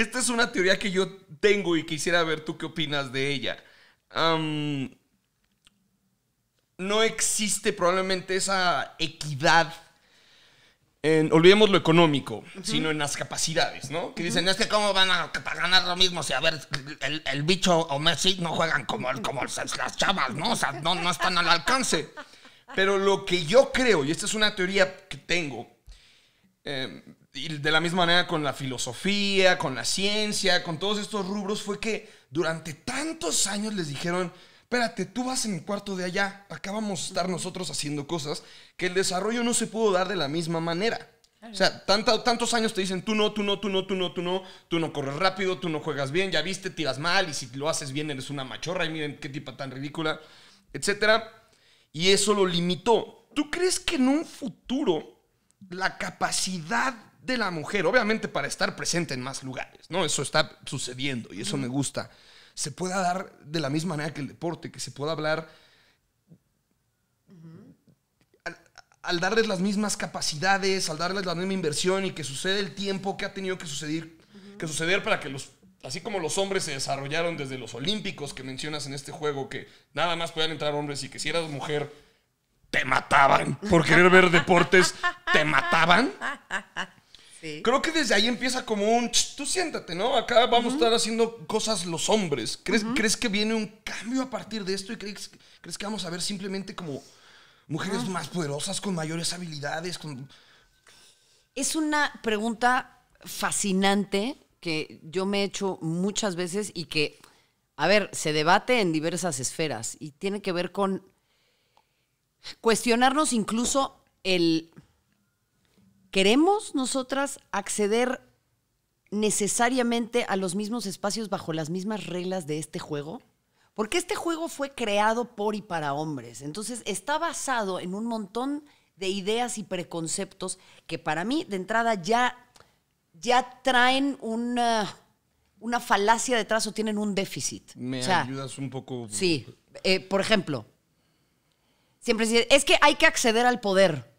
esta es una teoría que yo tengo y quisiera ver tú qué opinas de ella. no existe probablemente esa equidad en, olvidemos lo económico, sino en las capacidades, ¿no? Que dicen, es que cómo van a ganar lo mismo si, a ver, el, bicho o Messi no juegan como, como las chavas, ¿no? O sea, no, están al alcance. Pero lo que yo creo, y esta es una teoría que tengo, em, y de la misma manera con la filosofía, con la ciencia, con todos estos rubros, fue que durante tantos años les dijeron, espérate, tú vas en el cuarto de allá, acá vamos a estar nosotros haciendo cosas que el desarrollo no se pudo dar de la misma manera. O sea, tanto, tantos años te dicen, tú no, tú no, tú no, tú no, tú no, tú no corres rápido, tú no juegas bien, ya viste, tiras mal, y si lo haces bien eres una machorra, y miren qué tipa tan ridícula, etcétera. Y eso lo limitó. ¿Tú crees que en un futuro la capacidad de la mujer, obviamente para estar presente en más lugares, ¿no? Eso está sucediendo y eso me gusta. Se pueda dar de la misma manera que el deporte, que se pueda hablar al, darles las mismas capacidades, al darles la misma inversión y que sucede el tiempo que ha tenido que suceder, que suceder para que los así como los hombres se desarrollaron desde los olímpicos que mencionas en este juego, que nada más puedan entrar hombres y que si eras mujer te mataban. Por querer ver deportes, te mataban. Creo que desde ahí empieza como un, tú siéntate, ¿no? Acá vamos a estar haciendo cosas los hombres. ¿Crees, que viene un cambio a partir de esto? ¿Y crees, que vamos a ver simplemente como mujeres más poderosas, con mayores habilidades? Es una pregunta fascinante que yo me he hecho muchas veces y que, a ver, se debate en diversas esferas y tiene que ver con Cuestionarnos incluso el, ¿queremos nosotras acceder necesariamente a los mismos espacios bajo las mismas reglas de este juego? Porque este juego fue creado por y para hombres. Entonces está basado en un montón de ideas y preconceptos que para mí de entrada ya, ya traen una, falacia detrás o tienen un déficit. ¿Me ayudas un poco? Sí. Eh, por ejemplo, Siempre dice, es que hay que acceder al poder.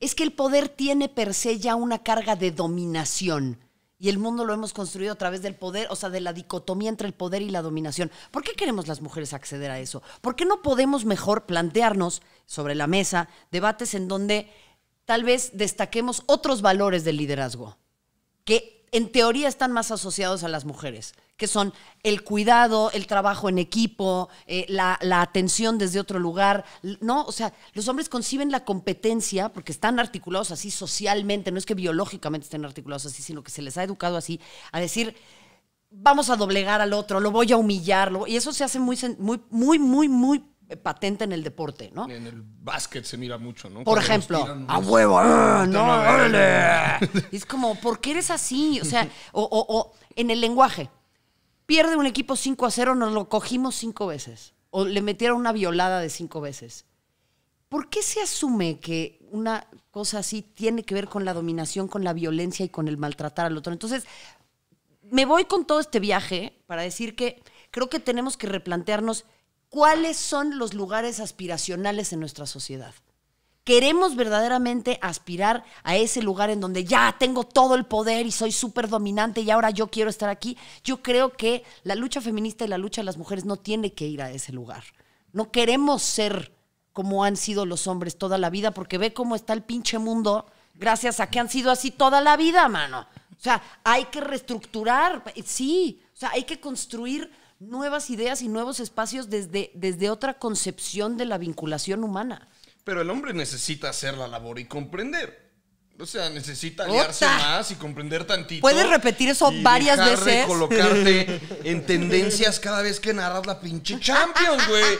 Es que el poder tiene per se ya una carga de dominación. Y el mundo lo hemos construido a través del poder, o sea, de la dicotomía entre el poder y la dominación. ¿Por qué queremos las mujeres acceder a eso? ¿Por qué no podemos mejor plantearnos sobre la mesa debates en donde tal vez destaquemos otros valores del liderazgo? Que en teoría están más asociados a las mujeres, que son el cuidado, el trabajo en equipo, eh, la, atención desde otro lugar, ¿no? O sea, los hombres conciben la competencia porque están articulados así socialmente, no es que biológicamente estén articulados así, sino que se les ha educado así a decir, vamos a doblegar al otro, lo voy a humillar, y eso se hace muy, muy, muy, muy patente en el deporte, ¿no? En el básquet se mira mucho, ¿no? Por ejemplo, a huevo, ah, no, es como, ¿por qué eres así? O sea, o, en el lenguaje, pierde un equipo 5 a 0, nos lo cogimos cinco veces, o le metieron una violada de cinco veces. ¿Por qué se asume que una cosa así tiene que ver con la dominación, con la violencia y con el maltratar al otro? Entonces, me voy con todo este viaje para decir que creo que tenemos que replantearnos cuáles son los lugares aspiracionales en nuestra sociedad. ¿Queremos verdaderamente aspirar a ese lugar en donde ya tengo todo el poder y soy súper dominante y ahora yo quiero estar aquí? Yo creo que la lucha feminista y la lucha de las mujeres no tiene que ir a ese lugar. No queremos ser como han sido los hombres toda la vida, porque ve cómo está el pinche mundo gracias a que han sido así toda la vida, mano. O sea, hay que reestructurar, sí, o sea, hay que construir nuevas ideas y nuevos espacios desde, desde otra concepción de la vinculación humana. Pero el hombre necesita hacer la labor y comprender. O sea, necesita aliarse más y comprender tantito. Puedes repetir eso varias veces. colocarte en tendencias cada vez que narras la pinche Champions, güey.